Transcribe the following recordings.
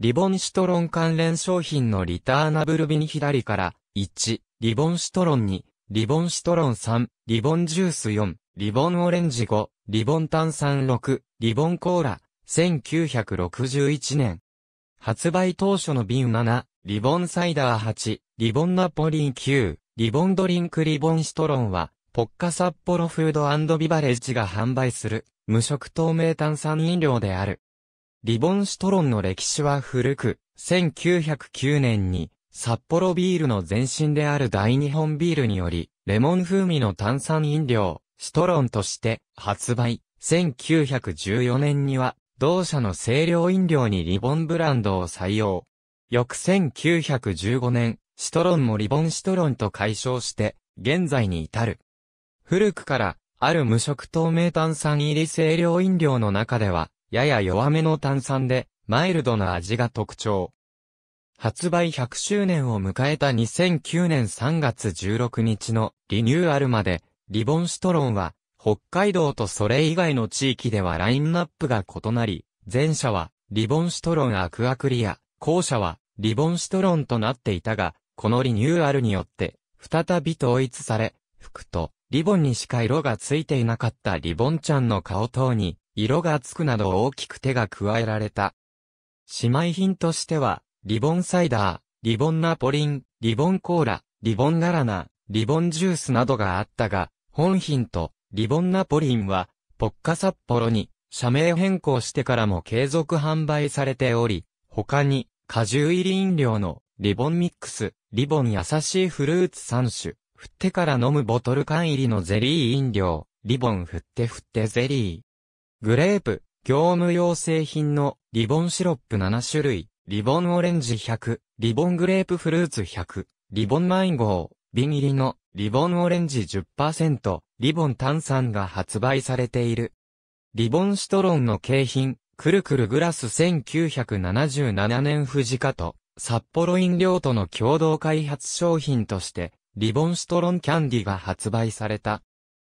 リボンシトロン関連商品のリターナブル瓶左から、1、リボンシトロン2、リボンシトロン3、リボンジュース4、リボンオレンジ5、リボン炭酸6、リボンコーラ、1961年。発売当初の瓶7、リボンサイダー8、リボンナポリン9、リボンドリンクリボンシトロンは、ポッカ札幌フードビバレッジが販売する、無色透明炭酸飲料である。リボンシトロンの歴史は古く、1909年に、札幌ビールの前身である大日本ビールにより、レモン風味の炭酸飲料、シトロンとして発売。1914年には、同社の清涼飲料にリボンブランドを採用。翌1915年、シトロンもリボンシトロンと解消して、現在に至る。古くから、ある無色透明炭酸入り清涼飲料の中では、やや弱めの炭酸で、マイルドな味が特徴。発売100周年を迎えた2009年3月16日のリニューアルまで、リボンシトロンは、北海道とそれ以外の地域ではラインナップが異なり、前者は、リボンシトロンアクアクリア、後者は、リボンシトロンとなっていたが、このリニューアルによって、再び統一され、服と、リボンにしか色がついていなかったリボンちゃんの顔等に、色がつくなど大きく手が加えられた。姉妹品としては、リボンサイダー、リボンナポリン、リボンコーラ、リボンガラナ、リボンジュースなどがあったが、本品とリボンナポリンは、ポッカ札幌に社名変更してからも継続販売されており、他に果汁入り飲料のリボンミックス、リボン優しいフルーツ3種、振ってから飲むボトル缶入りのゼリー飲料、リボン振って振ってゼリー、グレープ、業務用製品のリボンシロップ7種類、リボンオレンジ100、リボングレープフルーツ100、リボンマンゴー、瓶入りのリボンオレンジ10%、リボン炭酸が発売されている。リボンシトロンの景品、くるくるグラス1977年富士家と札幌飲料との共同開発商品として、リボンシトロンキャンディが発売された。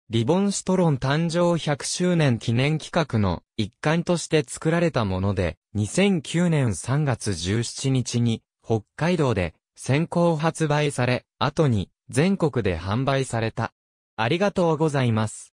リボンストロン誕生100周年記念企画の一環として作られたもので、2009年3月17日に北海道で先行発売され、後に全国で販売された。ありがとうございます。